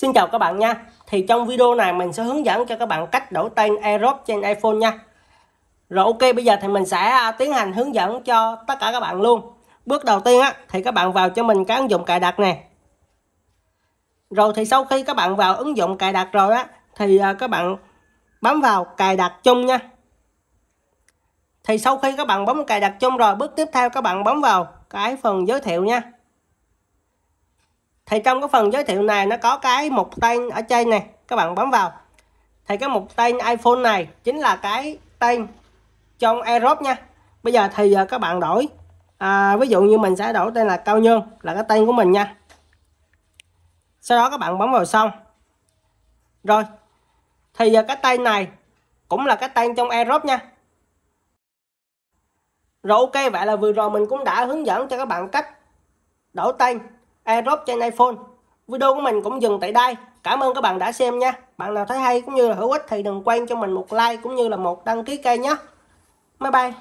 Xin chào các bạn nha Thì trong video này mình sẽ hướng dẫn cho các bạn cách đổi tên AirDrop trên iPhone nha Rồi ok bây giờ thì mình sẽ à, tiến hành hướng dẫn cho tất cả các bạn luôn Bước đầu tiên á thì các bạn vào cho mình cái ứng dụng cài đặt nè Rồi thì sau khi các bạn vào ứng dụng cài đặt rồi á Thì à, các bạn bấm vào cài đặt chung nha Thì sau khi các bạn bấm cài đặt chung rồi bước tiếp theo các bạn bấm vào cái phần giới thiệu nha thì trong cái phần giới thiệu này nó có cái mục tên ở trên này các bạn bấm vào thì cái mục tên iPhone này chính là cái tên trong Aerobe nha bây giờ thì các bạn đổi à, ví dụ như mình sẽ đổi tên là Cao Nhơn là cái tên của mình nha sau đó các bạn bấm vào xong rồi thì giờ cái tên này cũng là cái tên trong Aerobe nha rồi ok vậy là vừa rồi mình cũng đã hướng dẫn cho các bạn cách đổi tên airdrop trên iPhone. Video của mình cũng dừng tại đây. Cảm ơn các bạn đã xem nha. Bạn nào thấy hay cũng như là hữu ích thì đừng quên cho mình một like cũng như là một đăng ký kênh nhé. Bye bye.